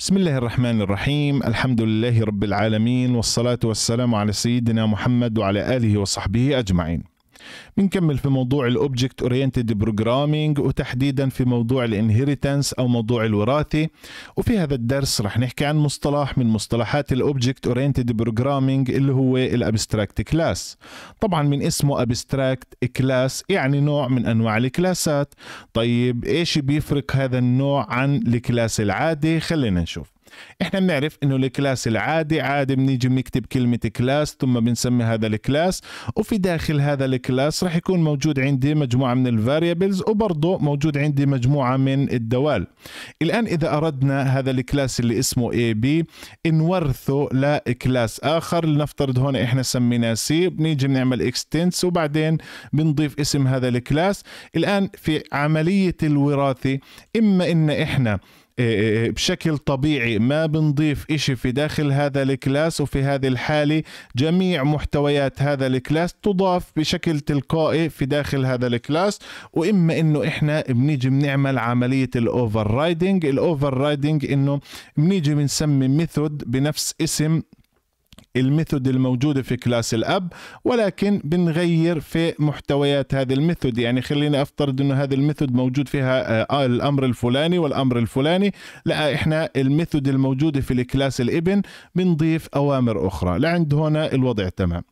بسم الله الرحمن الرحيم الحمد لله رب العالمين والصلاة والسلام على سيدنا محمد وعلى آله وصحبه أجمعين بنكمل في موضوع الاوبجكت اورينتد بروجرامينج وتحديدا في موضوع الانهيرتنس او موضوع الوراثه وفي هذا الدرس رح نحكي عن مصطلح من مصطلحات الاوبجكت اورينتد بروجرامينج اللي هو الابستراكت كلاس طبعا من اسمه ابستراكت كلاس يعني نوع من انواع الكلاسات طيب ايش بيفرق هذا النوع عن الكلاس العادي خلينا نشوف احنا بنعرف انه الكلاس العادي عادي بنيجي بنكتب كلمة كلاس ثم بنسمي هذا الكلاس وفي داخل هذا الكلاس راح يكون موجود عندي مجموعة من الفاريبلز وبرضه موجود عندي مجموعة من الدوال الان اذا اردنا هذا الكلاس اللي اسمه اي بي نورثه لكلاس اخر لنفترض هون احنا سميناه سي بنيجي بنعمل اكستنس وبعدين بنضيف اسم هذا الكلاس الان في عملية الوراثة اما ان احنا إيه، إيه، إيه، بشكل طبيعي ما بنضيف إشي في داخل هذا الكلاس وفي هذه الحالة جميع محتويات هذا الكلاس تضاف بشكل تلقائي في داخل هذا الكلاس وإما إنه إحنا بنيجي بنعمل عملية الأوفر رايدنج الأوفر رايدنج إنه بنيجي بنسمي ميثود بنفس اسم الميثود الموجودة في كلاس الأب ولكن بنغير في محتويات هذه الميثود يعني خليني أفترض أنه هذه الميثود موجود فيها آه، آه، الأمر الفلاني والأمر الفلاني لا إحنا الميثود الموجودة في الكلاس الابن بنضيف أوامر أخرى لعند هنا الوضع تمام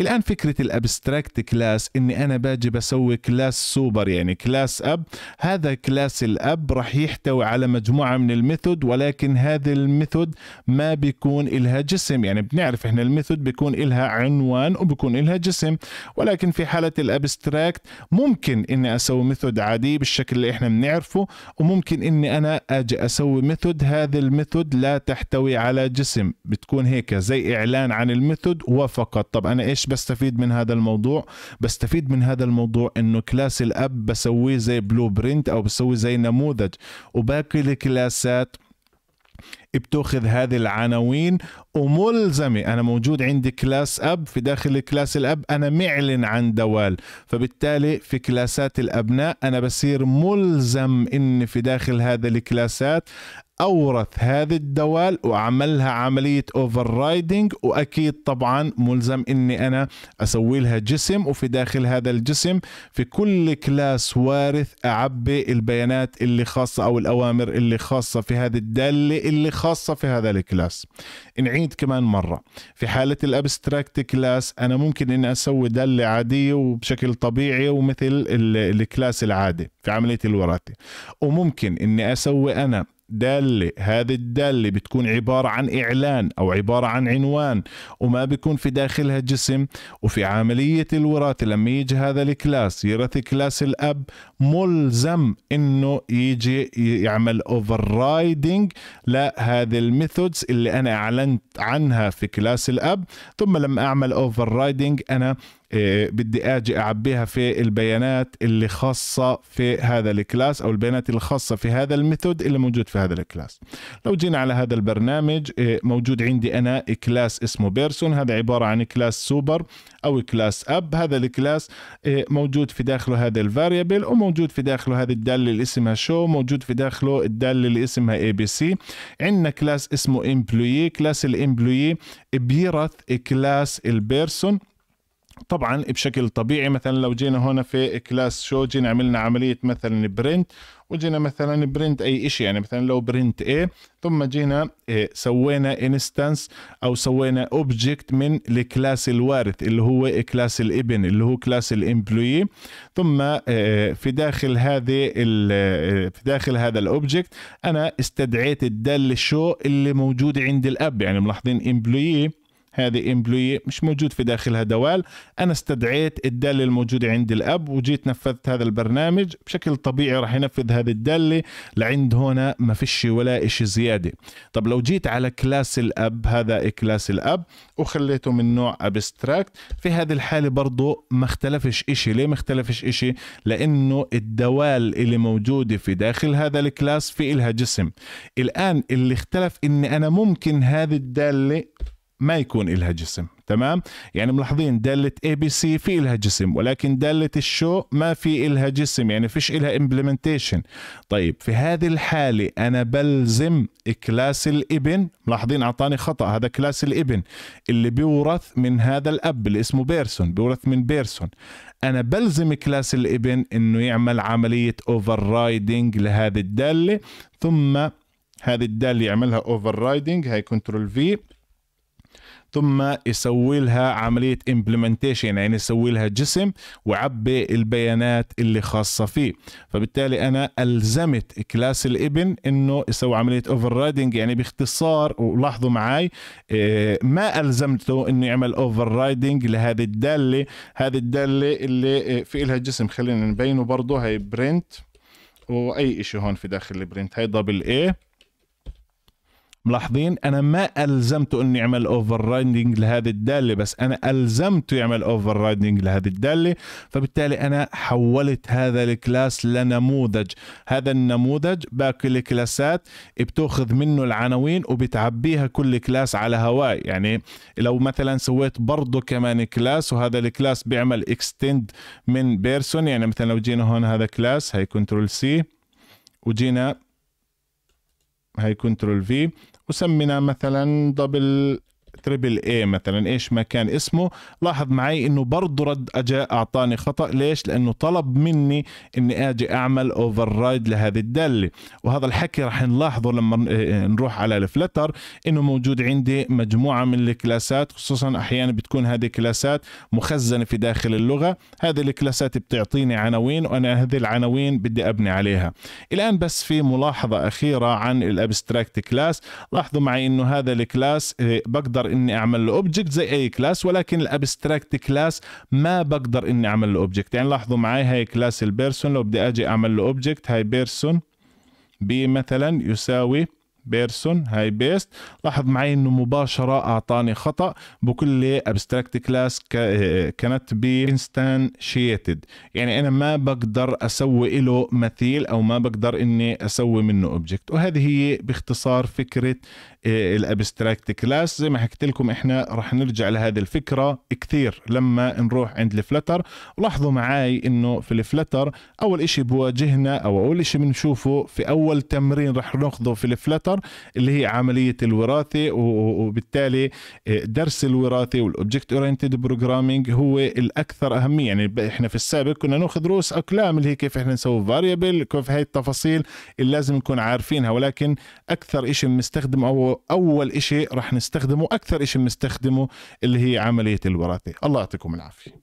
الآن فكرة الابستراكت كلاس إني أنا باجي بسوي كلاس سوبر يعني كلاس أب هذا كلاس الأب راح يحتوي على مجموعة من الميثود ولكن هذه الميثود ما بيكون إلها جسم يعني بنعرف إحنا الميثود بيكون إلها عنوان وبكون إلها جسم ولكن في حالة الابستراكت ممكن إني أسوي ميثود عادي بالشكل اللي إحنا بنعرفه وممكن إني أنا أجي أسوي ميثود هذه الميثود لا تحتوي على جسم بتكون هيك زي إعلان عن الميثود وفقط طب أنا إيش بستفيد من هذا الموضوع بستفيد من هذا الموضوع انه كلاس الاب بسويه زي بلو برنت او بسوي زي نموذج وباقي الكلاسات بتاخذ هذه العناوين وملزمه انا موجود عندي كلاس اب في داخل كلاس الاب انا معلن عن دوال فبالتالي في كلاسات الابناء انا بصير ملزم اني في داخل هذه الكلاسات أورث هذه الدوال وعملها عملية أوفر رايدنج وأكيد طبعا ملزم أني أنا أسوي لها جسم وفي داخل هذا الجسم في كل كلاس وارث أعبي البيانات اللي خاصة أو الأوامر اللي خاصة في هذه الدالة اللي خاصة في هذا الكلاس نعيد كمان مرة في حالة الأبستراكت كلاس أنا ممكن أني أسوي دالة عادية وبشكل طبيعي ومثل الكلاس العادي في عملية الوراثة وممكن أني أسوي أنا دالة هذه الدالة بتكون عبارة عن إعلان أو عبارة عن عنوان وما بيكون في داخلها جسم وفي عملية الوراثة لما يجي هذا الكلاس يرث كلاس الأب ملزم إنه يجي يعمل اوفر رايدنج لهذه الميثودز اللي أنا أعلنت عنها في كلاس الأب ثم لما أعمل اوفر رايدنج أنا آه، بدي اجي اعبيها في البيانات اللي خاصه في هذا الكلاس او البيانات الخاصه في هذا الميثود اللي موجود في هذا الكلاس لو جينا على هذا البرنامج آه، موجود عندي انا كلاس اسمه بيرسون هذا عباره عن كلاس سوبر او كلاس اب هذا الكلاس آه، موجود في داخله هذا الفاريبل وموجود في داخله هذه الداله اللي اسمها شو موجود في داخله الداله اللي اسمها اي بي سي عندنا كلاس اسمه امبلوي كلاس الامبلوي بيرث كلاس البيرسون طبعا بشكل طبيعي مثلا لو جينا هنا في كلاس شو جينا عملنا عملية مثلا برنت وجينا مثلا برنت اي اشي يعني مثلا لو برنت اي ثم جينا إيه سوينا انستانس او سوينا اوبجكت من الكلاس الوارث اللي هو كلاس الابن اللي هو كلاس الامبلوي ثم إيه في داخل هذه آه، في داخل هذا الاوبجكت انا استدعيت الدال شو اللي موجوده عند الاب يعني ملاحظين امبلوي هذه امبلوي مش موجود في داخلها دوال انا استدعيت الداله الموجوده عند الاب وجيت نفذت هذا البرنامج بشكل طبيعي راح ينفذ هذه الداله لعند هنا ما فيش ولا شيء زياده طب لو جيت على كلاس الاب هذا إيه كلاس الاب وخليته من نوع ابستراكت في هذه الحاله برضه ما اختلفش شيء ليه ما اختلفش شيء لانه الدوال اللي موجوده في داخل هذا الكلاس في إلها جسم الان اللي اختلف اني انا ممكن هذه الداله ما يكون إلها جسم تمام يعني ملاحظين دالة اي بي سي في إلها جسم ولكن دالة الشو ما في إلها جسم يعني فيش إلها امبلمنتيشن طيب في هذه الحالة أنا بلزم كلاس الابن ملاحظين أعطاني خطأ هذا كلاس الابن اللي بيورث من هذا الأب اللي اسمه بيرسون بيورث من بيرسون أنا بلزم كلاس الابن إنه يعمل عملية اوفر رايدنج لهذه الدالة ثم هذه الدالة يعملها اوفر رايدنج هاي كنترول في ثم يسوي لها عملية امبلمنتيشن يعني يسوي لها جسم وعبي البيانات اللي خاصة فيه فبالتالي أنا ألزمت كلاس الابن أنه يسوي عملية overriding يعني باختصار ولاحظوا معي آه، ما ألزمته أنه يعمل overriding لهذه الدالة هذه الدالة اللي آه، في لها جسم خلينا نبينه برضه هي برنت واي شيء هون في داخل البرنت هاي دبل ايه ملاحظين انا ما الزمته انه يعمل اوفر رايدنج لهذه الداله بس انا الزمته يعمل اوفر رايدنج لهذه الداله فبالتالي انا حولت هذا الكلاس لنموذج هذا النموذج باقي الكلاسات بتاخذ منه العناوين وبتعبيها كل كلاس على هواه يعني لو مثلا سويت برضه كمان كلاس وهذا الكلاس بيعمل اكستند من بيرسون يعني مثلا لو جينا هون هذا كلاس هي كنترول سي وجينا هاي كنترول في وسمنا مثلا دبل تريبل اي مثلا ايش ما كان اسمه لاحظ معي انه برضه رد اجا اعطاني خطا ليش لانه طلب مني اني اجي اعمل اوفر رايد لهذه الداله وهذا الحكي راح نلاحظه لما آه، نروح على الفلتر انه موجود عندي مجموعه من الكلاسات خصوصا احيانا بتكون هذه كلاسات مخزنه في داخل اللغه هذه الكلاسات بتعطيني عناوين وانا هذه العناوين بدي ابني عليها الان بس في ملاحظه اخيره عن الابستراكت كلاس لاحظوا معي انه هذا الكلاس آه، بقدر اني اعمل له اوبجكت زي اي كلاس ولكن الابستراكت كلاس ما بقدر اني اعمل له اوبجكت يعني لاحظوا معي هاي كلاس البيرسون لو بدي اجي اعمل له اوبجكت هاي بيرسون بي مثلا يساوي بيرسون هاي بيست لاحظ معي انه مباشرة اعطاني خطأ بكل ابستراكت كلاس كانت بانستانشيتد يعني انا ما بقدر اسوي له مثيل او ما بقدر اني اسوي منه اوبجكت وهذه هي باختصار فكرة آه، الابستراكت كلاس زي ما حكيت لكم احنا رح نرجع لهذه الفكرة كثير لما نروح عند الفلتر لاحظوا معي انه في الفلتر اول اشي بواجهنا او اول اشي بنشوفه في اول تمرين رح ناخذه في الفلتر الامر اللي هي عمليه الوراثه وبالتالي آه، درس الوراثه والاوبجكت اورينتد بروجرامينج هو الاكثر اهميه يعني احنا في السابق كنا ناخذ رؤوس اقلام اللي هي كيف احنا نسوي فاريبل كيف هاي التفاصيل اللي لازم نكون عارفينها ولكن اكثر شيء بنستخدم او اول شيء رح نستخدمه اكثر شيء بنستخدمه اللي هي عمليه الوراثه الله يعطيكم العافيه